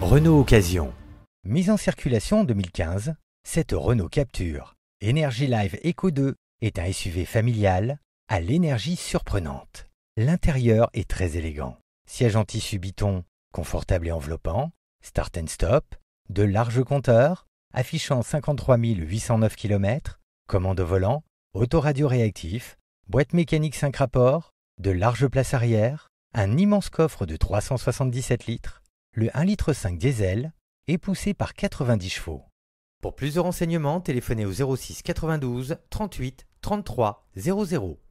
Renault Occasion. Mise en circulation en 2015, cette Renault Capture, Energy Live Eco 2, est un SUV familial à l'énergie surprenante. L'intérieur est très élégant. Siège en tissu biton, confortable et enveloppant, start and stop, de larges compteurs, affichant 53 809 km, commande au volant, autoradio réactif, boîte mécanique 5 rapports, de larges places arrière, un immense coffre de 377 litres, le 1,5 litre diesel est poussé par 90 chevaux. Pour plus de renseignements, téléphonez au 06 92 38 33 00.